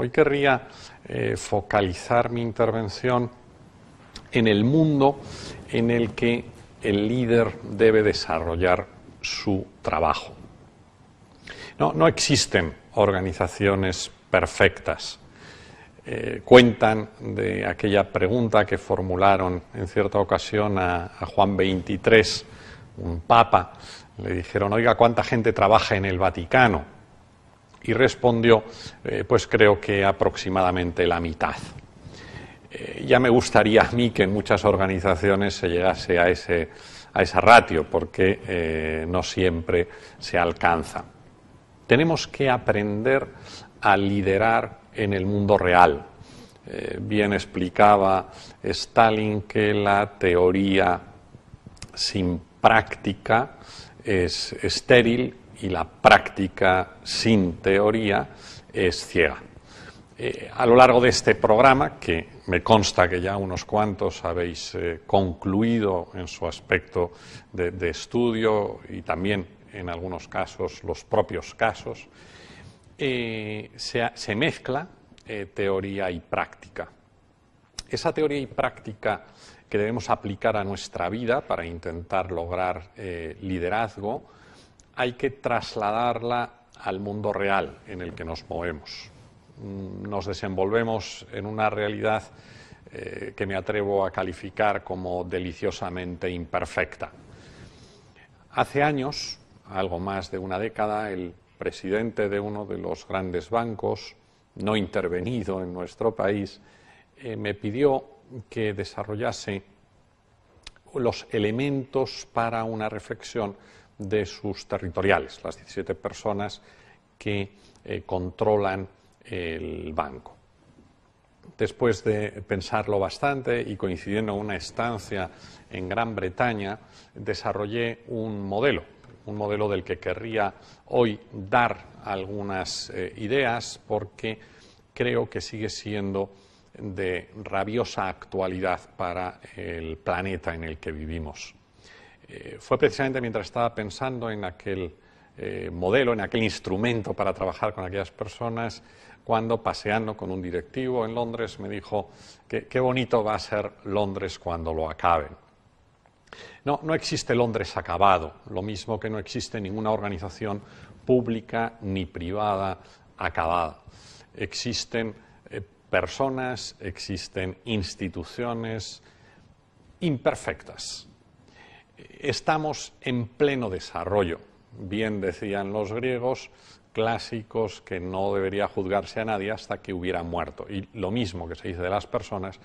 Hoy querría eh, focalizar mi intervención en el mundo en el que el líder debe desarrollar su trabajo. No, existen organizaciones perfectas. Eh, cuentan de aquella pregunta que formularon en cierta ocasión a, a Juan XXIII, un papa. Le dijeron, oiga, ¿cuánta gente trabaja en el Vaticano? Y respondió, eh, pues creo que aproximadamente la mitad. Eh, ya me gustaría a mí que en muchas organizaciones se llegase a, ese, a esa ratio, porque eh, no siempre se alcanza. Tenemos que aprender a liderar en el mundo real. bien explicaba Stalin que la teoría sin práctica es estéril y la práctica sin teoría es ciega. Eh, a lo largo de este programa, que me consta que ya unos cuantos habéis eh, concluido en su aspecto de, estudio y también en algunos casos los propios casos, eh, se, mezcla teoría y práctica. Esa teoría y práctica que debemos aplicar a nuestra vida para intentar lograr liderazgo, hay que trasladarla al mundo real en el que nos movemos. Mm, nos desenvolvemos en una realidad eh, que me atrevo a calificar como deliciosamente imperfecta. Hace años, algo más de una década, el presidente de uno de los grandes bancos, no intervenido en nuestro país, eh, me pidió que desarrollase los elementos para una reflexión de sus territoriales, las 17 personas que eh, controlan el banco. Después de pensarlo bastante y coincidiendo una estancia en Gran Bretaña, desarrollé un modelo, un modelo del que querría hoy dar algunas eh, ideas porque creo que sigue siendo de rabiosa actualidad para el planeta en el que vivimos. Eh, fue precisamente mientras estaba pensando en aquel eh, modelo, en aquel instrumento para trabajar con aquellas personas, cuando paseando con un directivo en Londres me dijo que qué bonito va a ser Londres cuando lo acaben. No, no existe Londres acabado, lo mismo que no existe ninguna organización pública ni privada acabada. Existen eh, personas, existen instituciones imperfectas, estamos en pleno desarrollo. Bien decían los griegos clásicos que no debería juzgarse a nadie hasta que hubiera muerto. Y lo mismo que se dice de las personas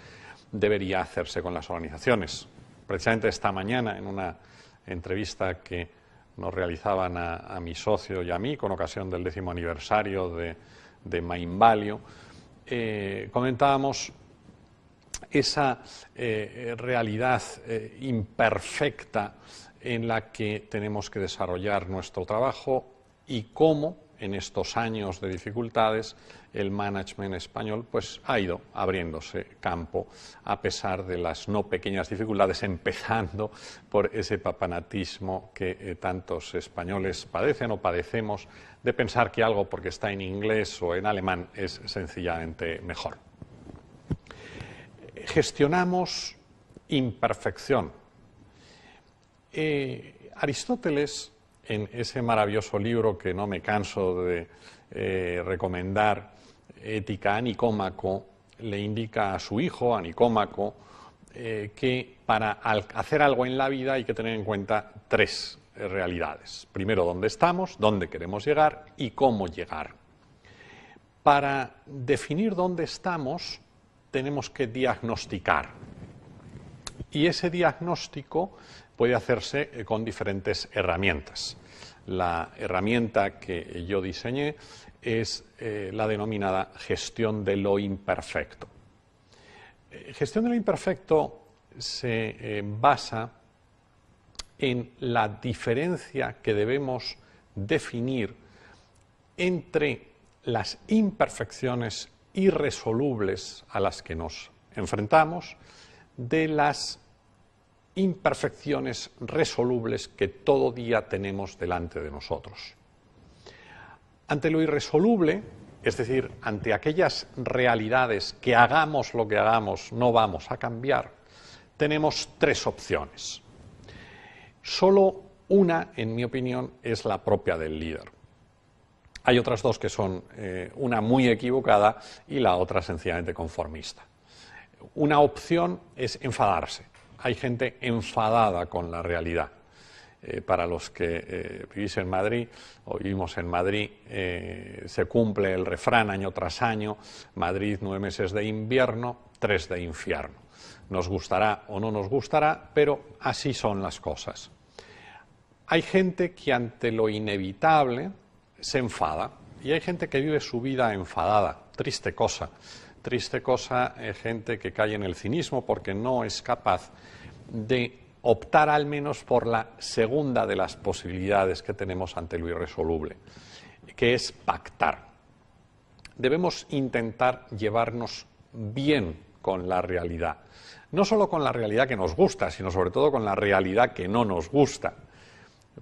debería hacerse con las organizaciones. Precisamente esta mañana, en una entrevista que nos realizaban a, mi socio y a mí, con ocasión del décimo aniversario de, de Mainvalio, eh, comentábamos esa eh, eh, realidad eh, imperfecta en la que tenemos que desarrollar nuestro trabajo y cómo en estos años de dificultades el management español pues ha ido abriéndose campo a pesar de las no pequeñas dificultades empezando por ese papanatismo que tantos españoles padecen o padecemos de pensar que algo porque está en inglés o en alemán es sencillamente mejor gestionamos imperfección. Eh, Aristóteles, en ese maravilloso libro que no me canso de eh, recomendar, Ética a Nicómaco, le indica a su hijo, a Nicómaco, eh, que para hacer algo en la vida hay que tener en cuenta tres realidades. Primero, dónde estamos, dónde queremos llegar y cómo llegar. Para definir dónde estamos, tenemos que diagnosticar. Y ese diagnóstico puede hacerse eh, con diferentes herramientas. La herramienta que yo diseñé es eh, la denominada gestión de lo imperfecto. Eh, gestión de lo imperfecto se basa en la diferencia que debemos definir entre las imperfecciones irresolubles a las que nos enfrentamos, de las imperfecciones resolubles que todo día tenemos delante de nosotros. Ante lo irresoluble, es decir, ante aquellas realidades que hagamos lo que hagamos no vamos a cambiar, tenemos tres opciones. Solo una, en mi opinión, es la propia del líder. Hay otras dos que son eh, una muy equivocada y la otra sencillamente conformista. Una opción es enfadarse. Hay gente enfadada con la realidad. Eh, para los que eh, vivís en Madrid o vivimos en Madrid, se cumple el refrán año tras año, Madrid nueve meses de invierno, tres de infierno. Nos gustará o no nos gustará, pero así son las cosas. Hay gente que ante lo inevitable, se enfada. Y hay gente que vive su vida enfadada, triste cosa. Triste cosa es gente que cae en el cinismo porque no es capaz de optar al menos por la segunda de las posibilidades que tenemos ante lo irresoluble, que es pactar. Debemos intentar llevarnos bien con la realidad, no solo con la realidad que nos gusta, sino sobre todo con la realidad que no nos gusta.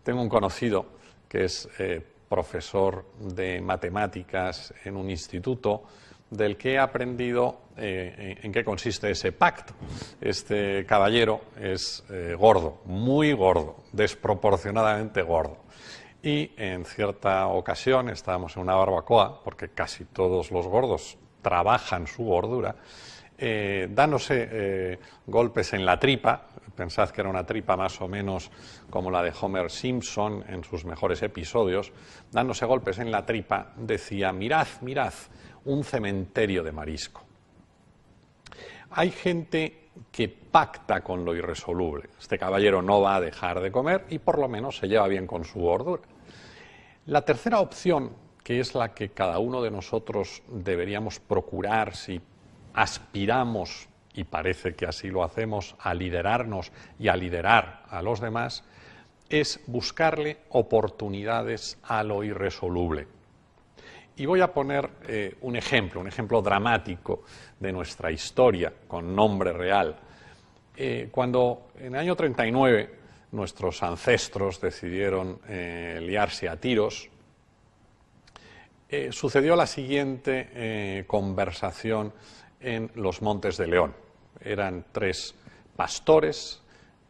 Tengo un conocido que es eh, profesor de matemáticas en un instituto, del que he aprendido eh, eh, en, qué consiste ese pacto. Este caballero es eh, gordo, muy gordo, desproporcionadamente gordo. Y en cierta ocasión estábamos en una barbacoa, porque casi todos los gordos trabajan su gordura, eh, dándose eh, golpes en la tripa, pensad que era una tripa más o menos como la de Homer Simpson en sus mejores episodios, dándose golpes en la tripa, decía, mirad, mirad, un cementerio de marisco. Hay gente que pacta con lo irresoluble. Este caballero no va a dejar de comer y por lo menos se lleva bien con su gordura. La tercera opción, que es la que cada uno de nosotros deberíamos procurar si aspiramos, y parece que así lo hacemos, a liderarnos y a liderar a los demás, es buscarle oportunidades a lo irresoluble. Y voy a poner eh, un ejemplo, un ejemplo dramático de nuestra historia con nombre real. Eh, cuando en el año 39 nuestros ancestros decidieron eh, liarse a tiros, sucedió la siguiente conversación en los Montes de León. Eran tres pastores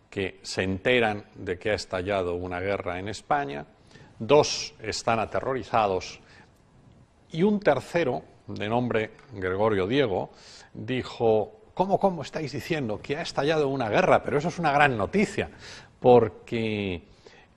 que se enteran de que ha estallado una guerra en España, dos están aterrorizados y un tercero, de nombre Gregorio Diego, dijo, ¿cómo, cómo estáis diciendo que ha estallado una guerra? Pero eso es una gran noticia, porque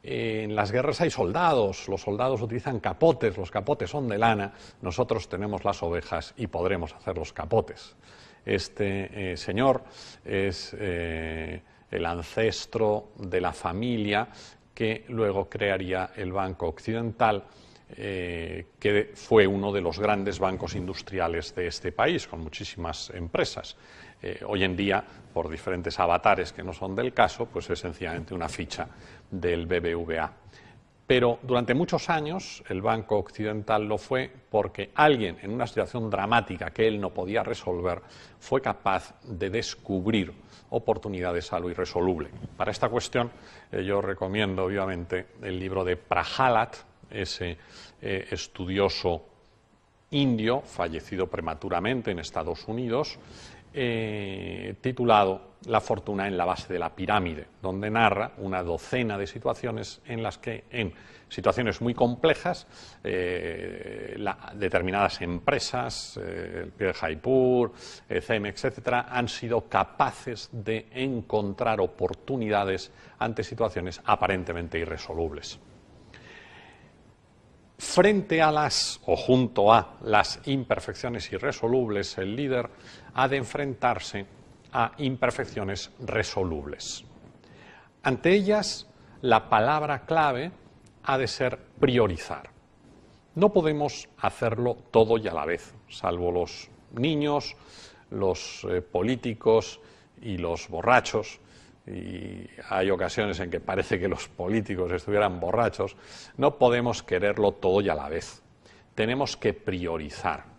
en las guerras hay soldados, los soldados utilizan capotes, los capotes son de lana, nosotros tenemos las ovejas y podremos hacer los capotes. Este eh, señor es eh, el ancestro de la familia que luego crearía el Banco Occidental, eh, que fue uno de los grandes bancos industriales de este país, con muchísimas empresas. hoy en día, por diferentes avatares que no son del caso, pues es sencillamente una ficha del BBVA. Pero durante muchos años el Banco Occidental lo fue porque alguien en una situación dramática que él no podía resolver fue capaz de descubrir oportunidades a lo irresoluble. Para esta cuestión eh, yo recomiendo obviamente el libro de Prahalat, ese eh, estudioso indio fallecido prematuramente en Estados Unidos, eh, titulado La fortuna en la base de la pirámide, donde narra una docena de situaciones en las que, en situaciones muy complejas, eh, determinadas empresas, eh, el Pierre Jaipur, Cemex, etcétera, han sido capaces de encontrar oportunidades ante situaciones aparentemente irresolubles frente a las o junto a las imperfecciones irresolubles, el líder ha de enfrentarse a imperfecciones resolubles. Ante ellas, la palabra clave ha de ser priorizar. No podemos hacerlo todo y a la vez, salvo los niños, los eh, políticos y los borrachos, y hay ocasiones en que parece que los políticos estuvieran borrachos, no podemos quererlo todo y a la vez. Tenemos que priorizar.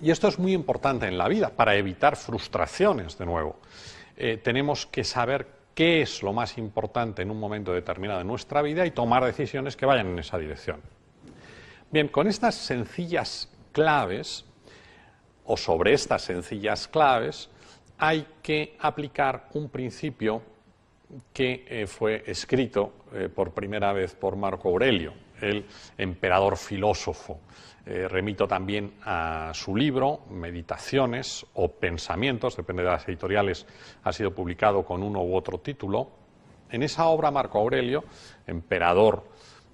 Y esto es muy importante en la vida para evitar frustraciones de nuevo. Eh, tenemos que saber qué es lo más importante en un momento determinado de nuestra vida y tomar decisiones que vayan en esa dirección. Bien, con estas sencillas claves, o sobre estas sencillas claves, hay que aplicar un principio que eh, fue escrito eh, por primera vez por Marco Aurelio el emperador filósofo. Eh, remito también a su libro, Meditaciones o Pensamientos, depende de las editoriales, ha sido publicado con uno u otro título. En esa obra, Marco Aurelio, emperador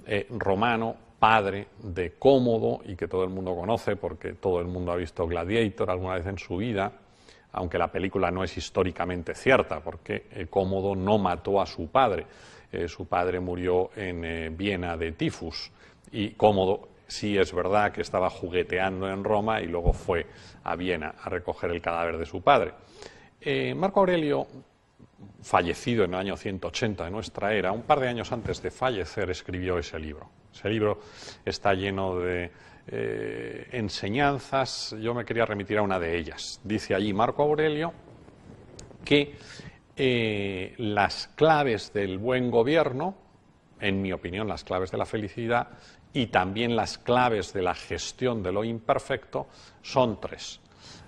eh, romano, padre de Cómodo y que todo el mundo conoce porque todo el mundo ha visto Gladiator alguna vez en su vida, aunque la película no es históricamente cierta porque eh, Cómodo no mató a su padre, eh, su padre murió en eh, Viena de tifus y Cómodo sí es verdad que estaba jugueteando en Roma y luego fue a Viena a recoger el cadáver de su padre. Eh, Marco Aurelio, fallecido en el año 180 de nuestra era, un par de años antes de fallecer escribió ese libro. Ese libro está lleno de enseñanzas, yo me quería remitir a una de ellas. Dice allí Marco Aurelio que eh, las claves del buen gobierno, en mi opinión las claves de la felicidad, y también las claves de la gestión de lo imperfecto, son tres.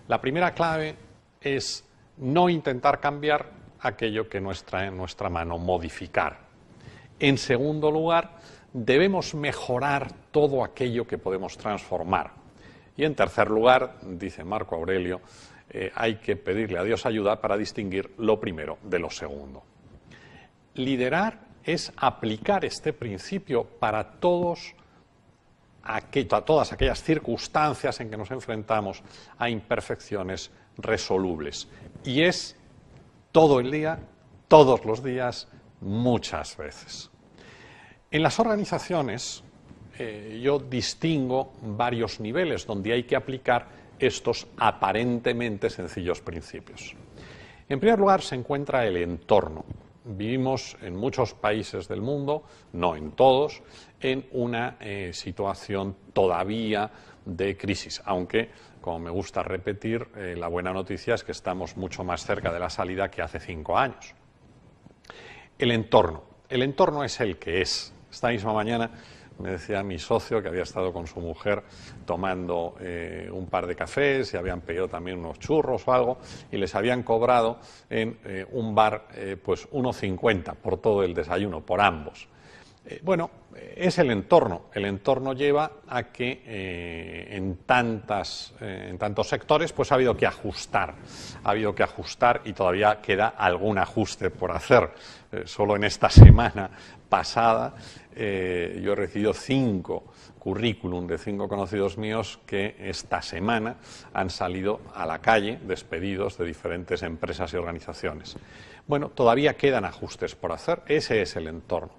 La primera clave es no intentar cambiar aquello que no está en nuestra mano, modificar. En segundo lugar, debemos mejorar todo aquello que podemos transformar. Y en tercer lugar, dice Marco Aurelio, eh, hay que pedirle a Dios ayuda para distinguir lo primero de lo segundo. Liderar es aplicar este principio para todos a todas aquellas circunstancias en que nos enfrentamos a imperfecciones resolubles. Y es todo el día, todos los días, muchas veces. En las organizaciones eh, yo distingo varios niveles donde hay que aplicar estos aparentemente sencillos principios. En primer lugar, se encuentra el entorno. Vivimos en muchos países del mundo, no en todos, en una eh, situación todavía de crisis, aunque, como me gusta repetir, eh, la buena noticia es que estamos mucho más cerca de la salida que hace cinco años. El entorno. El entorno es el que es. Esta misma mañana me decía mi socio que había estado con su mujer tomando eh, un par de cafés y habían pedido también unos churros o algo y les habían cobrado en eh, un bar eh, pues 1,50 por todo el desayuno, por ambos. bueno, es el entorno. El entorno lleva a que en, tantas, en tantos sectores pues ha habido que ajustar. Ha habido que ajustar y todavía queda algún ajuste por hacer. Eh, solo en esta semana pasada eh, yo he recibido cinco currículum de cinco conocidos míos que esta semana han salido a la calle despedidos de diferentes empresas y organizaciones. Bueno, todavía quedan ajustes por hacer, ese es el entorno.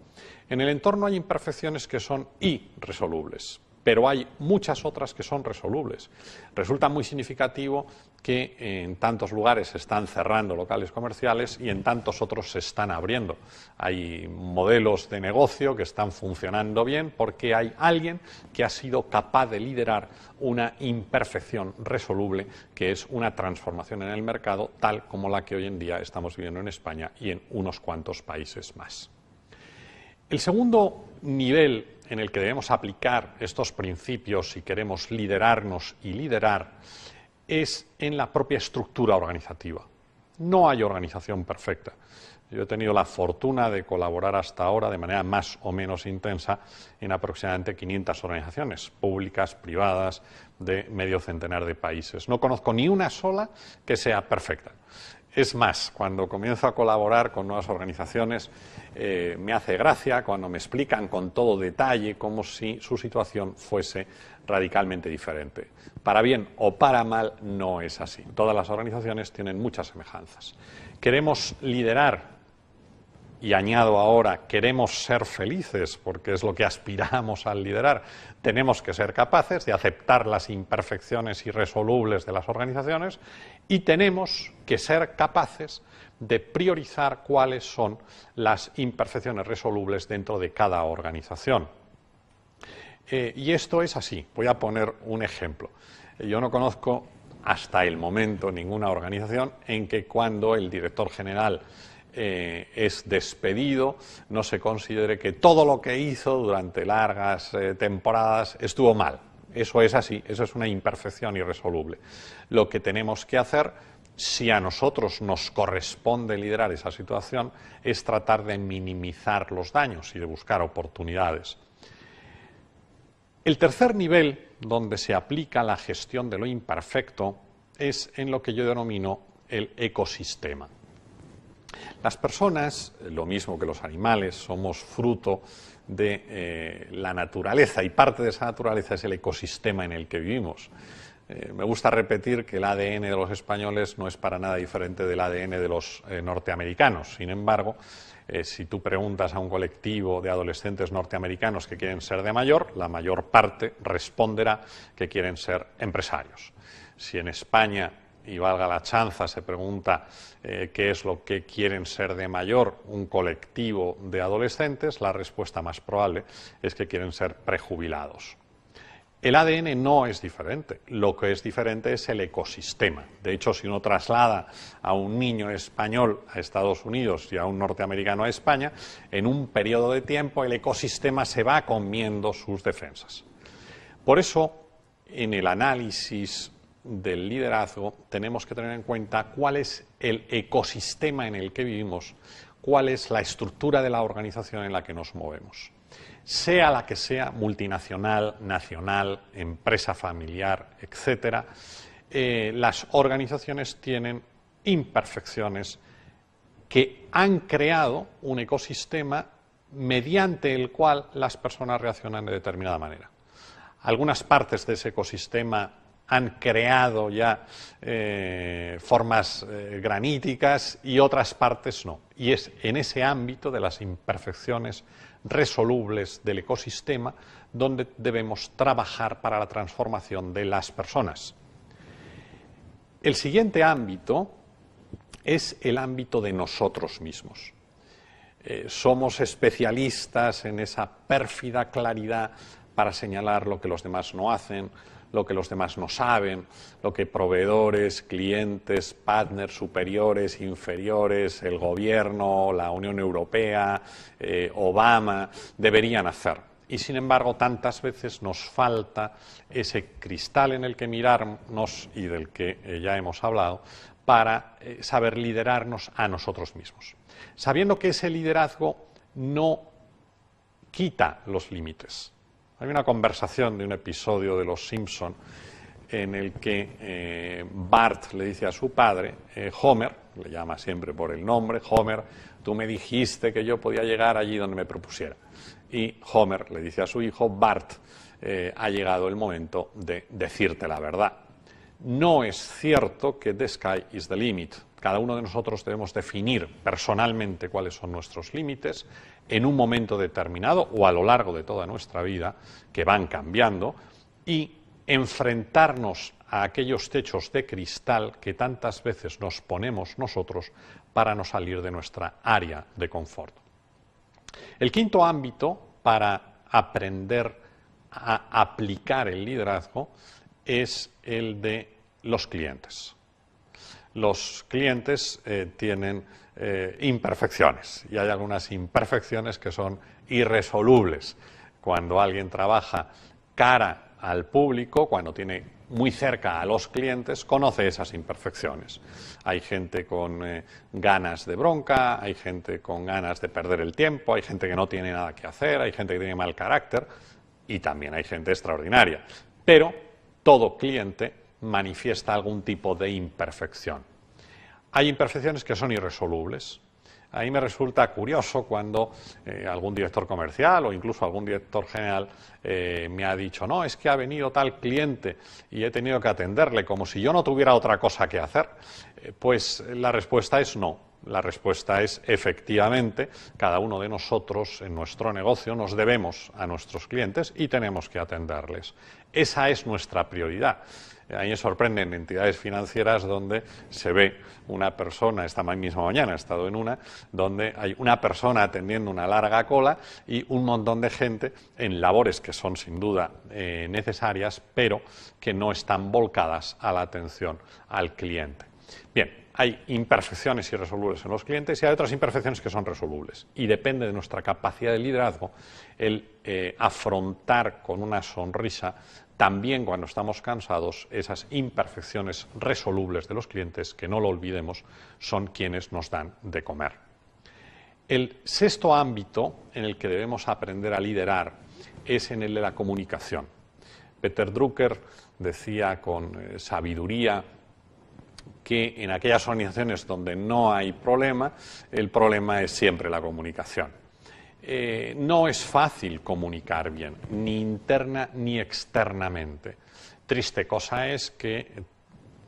En el entorno hay imperfecciones que son irresolubles pero hay muchas otras que son resolubles. Resulta muy significativo que en tantos lugares se están cerrando locales comerciales y en tantos otros se están abriendo. Hay modelos de negocio que están funcionando bien porque hay alguien que ha sido capaz de liderar una imperfección resoluble que es una transformación en el mercado tal como la que hoy en día estamos viviendo en España y en unos cuantos países más. El segundo nivel en el que debemos aplicar estos principios si queremos liderarnos y liderar es en la propia estructura organizativa. No hay organización perfecta. Yo he tenido la fortuna de colaborar hasta ahora de manera más o menos intensa en aproximadamente 500 organizaciones públicas, privadas, de medio centenar de países. No conozco ni una sola que sea perfecta. Es más, cuando comienzo a colaborar con nuevas organizaciones, eh, me hace gracia cuando me explican con todo detalle como si su situación fuese radicalmente diferente. Para bien o para mal, no es así. Todas las organizaciones tienen muchas semejanzas. Queremos liderar y añado ahora, queremos ser felices porque es lo que aspiramos al liderar, tenemos que ser capaces de aceptar las imperfecciones irresolubles de las organizaciones y tenemos que ser capaces de priorizar cuáles son las imperfecciones resolubles dentro de cada organización. Eh, y esto es así. Voy a poner un ejemplo. Yo no conozco hasta el momento ninguna organización en que cuando el director general eh, es despedido, no se considere que todo lo que hizo durante largas eh, temporadas estuvo mal. Eso es así, eso es una imperfección irresoluble. Lo que tenemos que hacer, si a nosotros nos corresponde liderar esa situación, es tratar de minimizar los daños y de buscar oportunidades. El tercer nivel donde se aplica la gestión de lo imperfecto es en lo que yo denomino el ecosistema. Las personas, lo mismo que los animales, somos fruto de eh, la naturaleza y parte de esa naturaleza es el ecosistema en el que vivimos. Eh, me gusta repetir que el ADN de los españoles no es para nada diferente del ADN de los eh, norteamericanos. Sin embargo, si tú preguntas a un colectivo de adolescentes norteamericanos que quieren ser de mayor, la mayor parte responderá que quieren ser empresarios. Si en España y valga la chanza, se pregunta eh, qué es lo que quieren ser de mayor un colectivo de adolescentes, la respuesta más probable es que quieren ser prejubilados. El ADN no es diferente, lo que es diferente es el ecosistema. De hecho, si uno traslada a un niño español a Estados Unidos y a un norteamericano a España, en un periodo de tiempo el ecosistema se va comiendo sus defensas. Por eso, en el análisis del liderazgo, tenemos que tener en cuenta cuál es el ecosistema en el que vivimos, cuál es la estructura de la organización en la que nos movemos. Sea la que sea, multinacional, nacional, empresa familiar, etcétera, eh, las organizaciones tienen imperfecciones que han creado un ecosistema mediante el cual las personas reaccionan de determinada manera. Algunas partes de ese ecosistema han creado ya eh, formas eh, graníticas y otras partes no. Y es en ese ámbito de las imperfecciones resolubles del ecosistema donde debemos trabajar para la transformación de las personas. El siguiente ámbito es el ámbito de nosotros mismos. Eh, somos especialistas en esa pérfida claridad para señalar lo que los demás no hacen, lo que los demás no saben, lo que proveedores, clientes, partners superiores, inferiores, el gobierno, la Unión Europea, eh, Obama deberían hacer. Y sin embargo, tantas veces nos falta ese cristal en el que mirarnos y del que eh, ya hemos hablado para eh, saber liderarnos a nosotros mismos. Sabiendo que ese liderazgo no quita los límites, hay una conversación de un episodio de Los Simpson en el que eh, Bart le dice a su padre, eh, Homer, le llama siempre por el nombre, Homer, tú me dijiste que yo podía llegar allí donde me propusiera. Y Homer le dice a su hijo, Bart, eh, ha llegado el momento de decirte la verdad. No es cierto que the sky is the limit. Cada uno de nosotros debemos definir personalmente cuáles son nuestros límites en un momento determinado o a lo largo de toda nuestra vida, que van cambiando, y enfrentarnos a aquellos techos de cristal que tantas veces nos ponemos nosotros para no salir de nuestra área de confort. El quinto ámbito para aprender a aplicar el liderazgo es el de los clientes los clientes eh, tienen eh, imperfecciones y hay algunas imperfecciones que son irresolubles. Cuando alguien trabaja cara al público, cuando tiene muy cerca a los clientes, conoce esas imperfecciones. Hay gente con eh, ganas de bronca, hay gente con ganas de perder el tiempo, hay gente que no tiene nada que hacer, hay gente que tiene mal carácter y también hay gente extraordinaria. Pero todo cliente manifiesta algún tipo de imperfección. Hay imperfecciones que son irresolubles. A mí me resulta curioso cuando eh, algún director comercial o incluso algún director general eh, me ha dicho, no, es que ha venido tal cliente y he tenido que atenderle, como si yo no tuviera otra cosa que hacer. Eh, pues la respuesta es no. La respuesta es efectivamente, cada uno de nosotros en nuestro negocio nos debemos a nuestros clientes y tenemos que atenderles. Esa es nuestra prioridad. Eh, a mí me sorprenden entidades financieras donde se ve una persona, esta misma mañana he estado en una, donde hay una persona atendiendo una larga cola y un montón de gente en labores que son sin duda eh, necesarias, pero que no están volcadas a la atención al cliente. Bien, hay imperfecciones irresolubles en los clientes y hay otras imperfecciones que son resolubles. Y depende de nuestra capacidad de liderazgo el eh, afrontar con una sonrisa también cuando estamos cansados, esas imperfecciones resolubles de los clientes, que no lo olvidemos, son quienes nos dan de comer. El sexto ámbito en el que debemos aprender a liderar es en el de la comunicación. Peter Drucker decía con eh, sabiduría que en aquellas organizaciones donde no hay problema, el problema es siempre la comunicación. Eh, no es fácil comunicar bien, ni interna ni externamente. Triste cosa es que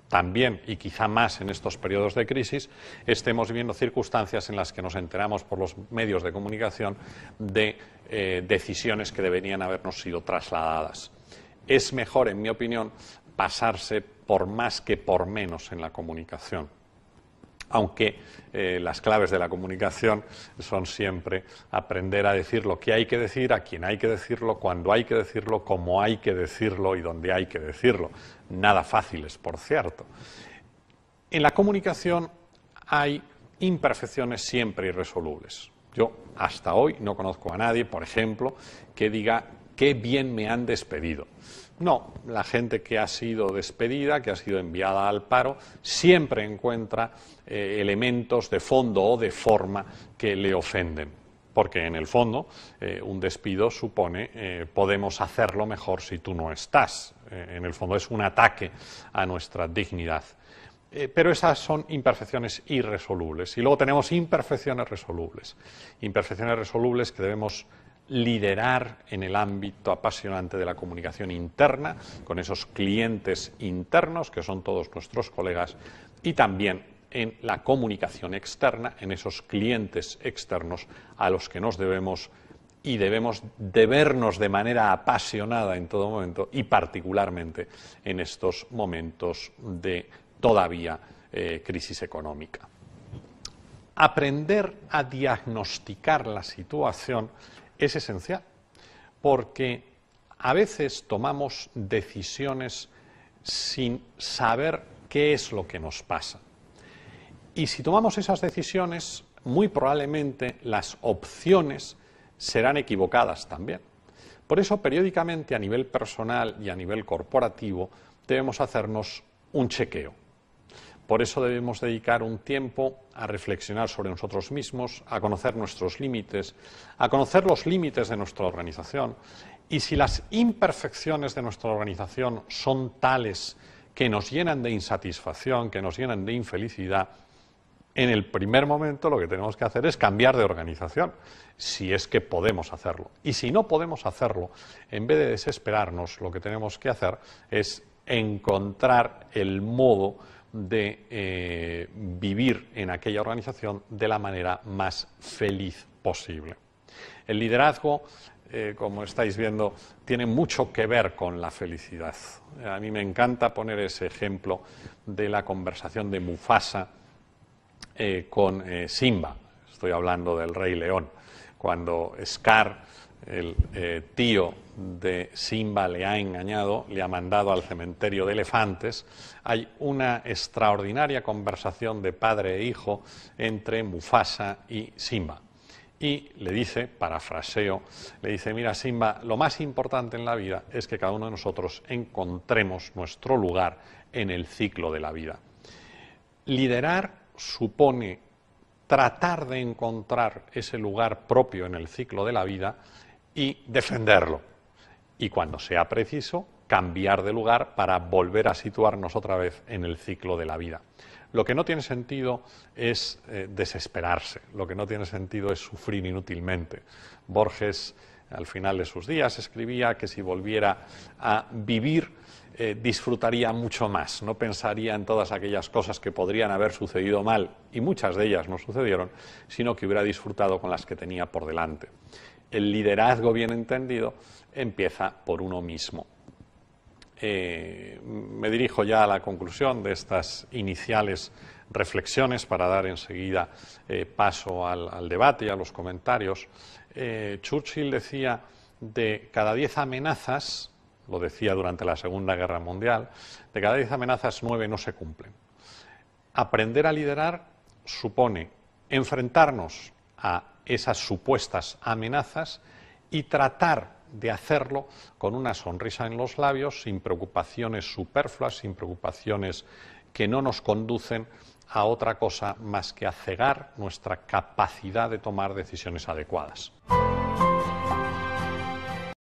también y quizá más en estos periodos de crisis, estemos viviendo circunstancias en las que nos enteramos por los medios de comunicación de eh, decisiones que deberían habernos sido trasladadas. Es mejor, en mi opinión, pasarse por más que por menos en la comunicación aunque eh, las claves de la comunicación son siempre aprender a decir lo que hay que decir, a quién hay que decirlo, cuándo hay que decirlo, cómo hay que decirlo y dónde hay que decirlo. Nada es, por cierto. En la comunicación hay imperfecciones siempre irresolubles. Yo hasta hoy no conozco a nadie, por ejemplo, que diga qué bien me han despedido. No, la gente que ha sido despedida, que ha sido enviada al paro, siempre encuentra eh, elementos de fondo o de forma que le ofenden. Porque en el fondo eh, un despido supone eh, podemos hacerlo mejor si tú no estás. en el fondo es un ataque a nuestra dignidad. pero esas son imperfecciones irresolubles. Y luego tenemos imperfecciones resolubles. Imperfecciones resolubles que debemos liderar en el ámbito apasionante de la comunicación interna, con esos clientes internos, que son todos nuestros colegas, y también en la comunicación externa, en esos clientes externos a los que nos debemos y debemos debernos de manera apasionada en todo momento y particularmente en estos momentos de todavía eh, crisis económica aprender a diagnosticar la situación es esencial, porque a veces tomamos decisiones sin saber qué es lo que nos pasa. Y si tomamos esas decisiones, muy probablemente las opciones serán equivocadas también. Por eso, periódicamente, a nivel personal y a nivel corporativo, debemos hacernos un chequeo. Por eso debemos dedicar un tiempo a reflexionar sobre nosotros mismos, a conocer nuestros límites, a conocer los límites de nuestra organización y si las imperfecciones de nuestra organización son tales que nos llenan de insatisfacción, que nos llenan de infelicidad, en el primer momento lo que tenemos que hacer es cambiar de organización, si es que podemos hacerlo. Y si no podemos hacerlo, en vez de desesperarnos, lo que tenemos que hacer es encontrar el modo de eh, vivir en aquella organización de la manera más feliz posible. El liderazgo, eh, como estáis viendo, tiene mucho que ver con la felicidad. A mí me encanta poner ese ejemplo de la conversación de Mufasa eh, con Simba. Estoy hablando del Rey León, cuando Scar el eh, tío de Simba le ha engañado, le ha mandado al cementerio de elefantes, hay una extraordinaria conversación de padre e hijo entre Mufasa y Simba. Y le dice, parafraseo, le dice, mira Simba, lo más importante en la vida es que cada uno de nosotros encontremos nuestro lugar en el ciclo de la vida. Liderar supone tratar de encontrar ese lugar propio en el ciclo de la vida y defenderlo. Y cuando sea preciso, cambiar de lugar para volver a situarnos otra vez en el ciclo de la vida. Lo que no tiene sentido es eh, desesperarse, lo que no tiene sentido es sufrir inútilmente. Borges, al final de sus días, escribía que si volviera a vivir, eh, disfrutaría mucho más, no pensaría en todas aquellas cosas que podrían haber sucedido mal, y muchas de ellas no sucedieron, sino que hubiera disfrutado con las que tenía por delante el liderazgo bien entendido empieza por uno mismo. Eh, me dirijo ya a la conclusión de estas iniciales reflexiones para dar enseguida eh, paso al, debate y a los comentarios. Eh, Churchill decía de cada diez amenazas, lo decía durante la Segunda Guerra Mundial, de cada diez amenazas nueve no se cumplen. Aprender a liderar supone enfrentarnos a esas supuestas amenazas y tratar de hacerlo con una sonrisa en los labios, sin preocupaciones superfluas, sin preocupaciones que no nos conducen a otra cosa más que a cegar nuestra capacidad de tomar decisiones adecuadas.